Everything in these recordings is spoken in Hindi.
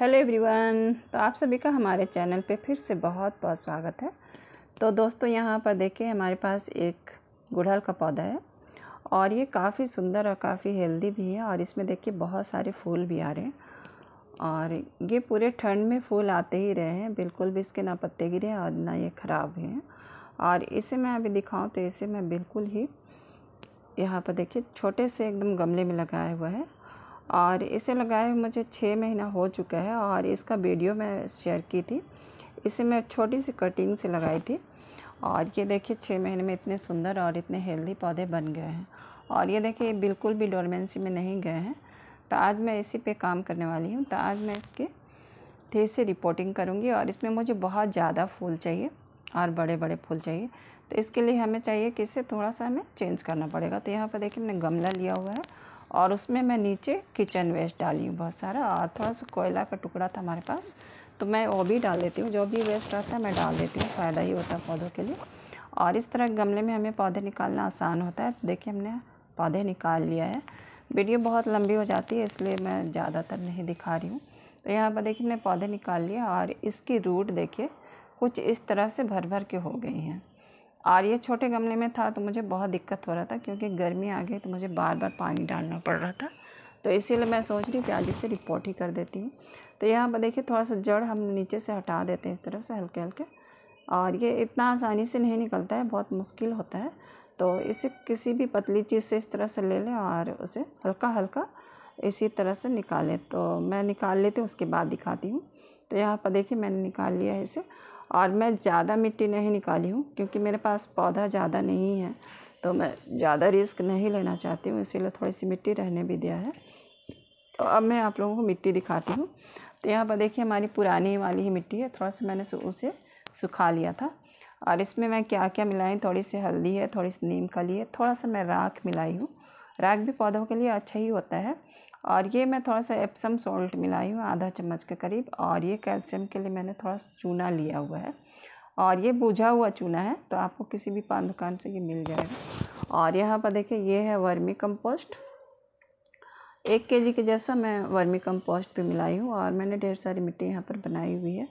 हेलो एवरीवन तो आप सभी का हमारे चैनल पे फिर से बहुत बहुत स्वागत है तो दोस्तों यहाँ पर देखिए हमारे पास एक गुड़हल का पौधा है और ये काफ़ी सुंदर और काफ़ी हेल्दी भी है और इसमें देखिए बहुत सारे फूल भी आ रहे हैं और ये पूरे ठंड में फूल आते ही रहे हैं बिल्कुल भी इसके ना पत्ते गिरे और ना ये ख़राब हैं और इसे मैं अभी दिखाऊँ तो इसे मैं बिल्कुल ही यहाँ पर देखिए छोटे से एकदम गमले में लगाया हुआ है और इसे लगाए मुझे छः महीना हो चुका है और इसका वीडियो मैं शेयर की थी इसे मैं छोटी सी कटिंग से लगाई थी और ये देखिए छः महीने में इतने सुंदर और इतने हेल्दी पौधे बन गए हैं और ये देखिए बिल्कुल भी डोरमेंसी में नहीं गए हैं तो आज मैं इसी पे काम करने वाली हूँ तो आज मैं इसके फिर से रिपोर्टिंग करूँगी और इसमें मुझे बहुत ज़्यादा फूल चाहिए और बड़े बड़े फूल चाहिए तो इसके लिए हमें चाहिए कि इसे थोड़ा सा हमें चेंज करना पड़ेगा तो यहाँ पर देखिए मैंने गमला लिया हुआ है और उसमें मैं नीचे किचन वेस्ट डाली हूँ बहुत सारा और थोड़ा सा कोयला का टुकड़ा था हमारे पास तो मैं वो भी डाल देती हूँ जो भी वेस्ट रहता है मैं डाल देती हूँ फ़ायदा ही होता है पौधों के लिए और इस तरह गमले में हमें पौधे निकालना आसान होता है देखिए हमने पौधे निकाल लिया है वीडियो बहुत लंबी हो जाती है इसलिए मैं ज़्यादातर नहीं दिखा रही हूँ तो यहाँ पर देखिए मैंने पौधे निकाल लिए और इसकी रूट देखिए कुछ इस तरह से भर भर के हो गई हैं और ये छोटे गमले में था तो मुझे बहुत दिक्कत हो रहा था क्योंकि गर्मी आ गई तो मुझे बार बार पानी डालना पड़ रहा था तो इसीलिए मैं सोच रही कि आज इसे रिपोर्ट ही कर देती हूँ तो यहाँ पर देखिए थोड़ा सा जड़ हम नीचे से हटा देते हैं इस तरफ से हल्के हल्के और ये इतना आसानी से नहीं निकलता है बहुत मुश्किल होता है तो इसे किसी भी पतली चीज़ से इस तरह से ले लें और उसे हल्का हल्का इसी तरह से निकालें तो मैं निकाल लेती हूँ उसके बाद दिखाती हूँ तो यहाँ पर देखिए मैंने निकाल लिया है इसे और मैं ज़्यादा मिट्टी नहीं निकाली हूँ क्योंकि मेरे पास पौधा ज़्यादा नहीं है तो मैं ज़्यादा रिस्क नहीं लेना चाहती हूँ इसीलिए थोड़ी सी मिट्टी रहने भी दिया है तो अब मैं आप लोगों को मिट्टी दिखाती हूँ तो यहाँ पर देखिए हमारी पुरानी वाली ही मिट्टी है थोड़ा सा मैंने उसे सुखा लिया था और इसमें मैं क्या क्या मिलाई थोड़ी सी हल्दी है थोड़ी सी नीम का है थोड़ा सा मैं राख मिलाई हूँ राख भी पौधों के लिए अच्छा ही होता है और ये मैं थोड़ा सा एप्सम सॉल्ट मिलाई हूँ आधा चम्मच के करीब और ये कैल्शियम के लिए मैंने थोड़ा सा चूना लिया हुआ है और ये बुझा हुआ चूना है तो आपको किसी भी पान दुकान से ये मिल जाएगा और यहाँ पर देखिए ये है वर्मी कंपोस्ट एक केजी के जैसा मैं वर्मी कंपोस्ट भी मिलाई हूँ और मैंने ढेर सारी मिट्टी यहाँ पर बनाई हुई है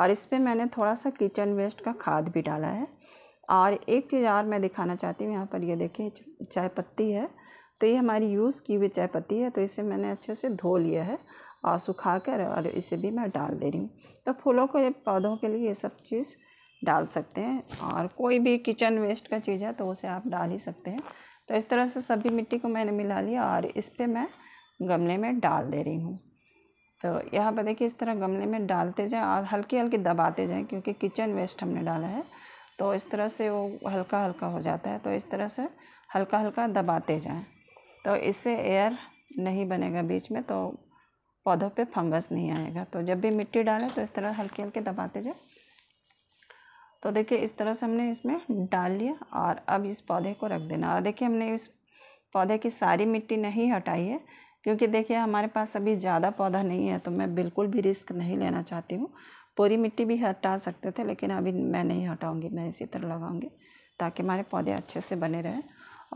और इस पर मैंने थोड़ा सा किचन वेस्ट का खाद भी डाला है और एक चीज़ और मैं दिखाना चाहती हूँ यहाँ पर ये देखिए चाय पत्ती है तो ये हमारी यूज़ की हुई चाय पत्ती है तो इसे मैंने अच्छे से धो लिया है और सुखा कर और इसे भी मैं डाल दे रही हूँ तो फूलों को पौधों के लिए ये सब चीज़ डाल सकते हैं और कोई भी किचन वेस्ट का चीज़ है तो उसे आप डाल ही सकते हैं तो इस तरह से सभी मिट्टी को मैंने मिला लिया और इस पर मैं गमले में डाल दे रही हूँ तो यहाँ पर देखिए इस तरह गमले में डालते जाएँ और हल्की हल्की दबाते जाएँ क्योंकि किचन वेस्ट हमने डाला है तो इस तरह से वो हल्का हल्का हो जाता है तो इस तरह से हल्का हल्का दबाते जाएँ तो इससे एयर नहीं बनेगा बीच में तो पौधों पे फंगस नहीं आएगा तो जब भी मिट्टी डालें तो इस तरह हल्के हल्के दबाते जाए तो देखिए इस तरह से हमने इसमें डाल लिया और अब इस पौधे को रख देना और देखिए हमने इस पौधे की सारी मिट्टी नहीं हटाई है क्योंकि देखिए हमारे पास अभी ज़्यादा पौधा नहीं है तो मैं बिल्कुल भी रिस्क नहीं लेना चाहती हूँ पूरी मिट्टी भी हटा सकते थे लेकिन अभी मैं नहीं हटाऊँगी मैं इसी तरह लगाऊँगी ताकि हमारे पौधे अच्छे से बने रहें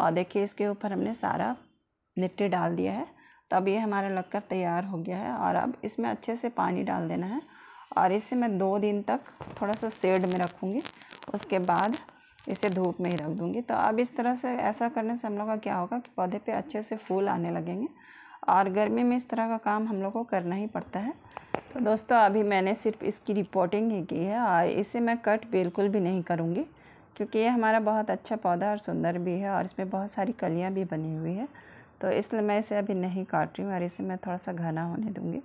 और देखिए इसके ऊपर हमने सारा लिट्टी डाल दिया है तो अब ये हमारा लगकर तैयार हो गया है और अब इसमें अच्छे से पानी डाल देना है और इसे मैं दो दिन तक थोड़ा सा सेड में रखूँगी उसके बाद इसे धूप में ही रख दूँगी तो अब इस तरह से ऐसा करने से हम लोग का क्या होगा कि पौधे पे अच्छे से फूल आने लगेंगे और गर्मी में इस तरह का काम हम लोग को करना ही पड़ता है तो दोस्तों अभी मैंने सिर्फ इसकी रिपोर्टिंग ही की है और इसे मैं कट बिल्कुल भी नहीं करूँगी क्योंकि ये हमारा बहुत अच्छा पौधा और सुंदर भी है और इसमें बहुत सारी कलियाँ भी बनी हुई है तो इसलिए मैं इसे अभी नहीं काट रही हूँ और इसे मैं थोड़ा सा घना होने दूँगी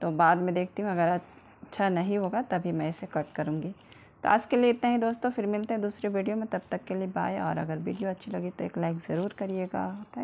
तो बाद में देखती हूँ अगर अच्छा नहीं होगा तभी मैं इसे कट करूँगी तो आज के लिए इतना ही दोस्तों फिर मिलते हैं दूसरे वीडियो में तब तक के लिए बाय और अगर वीडियो अच्छी लगी तो एक लाइक ज़रूर करिएगा थैंक